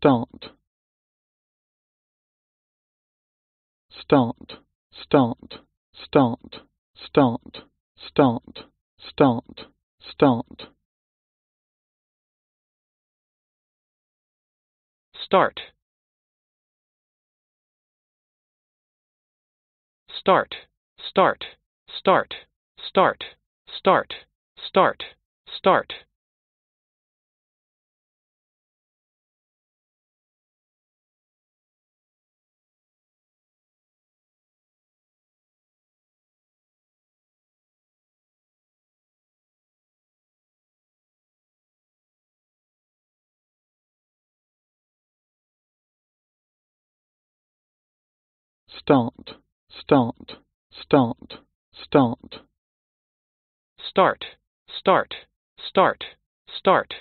start start start start start start start start start start start start start start start start start start, start, start, start. Start, start, start, start.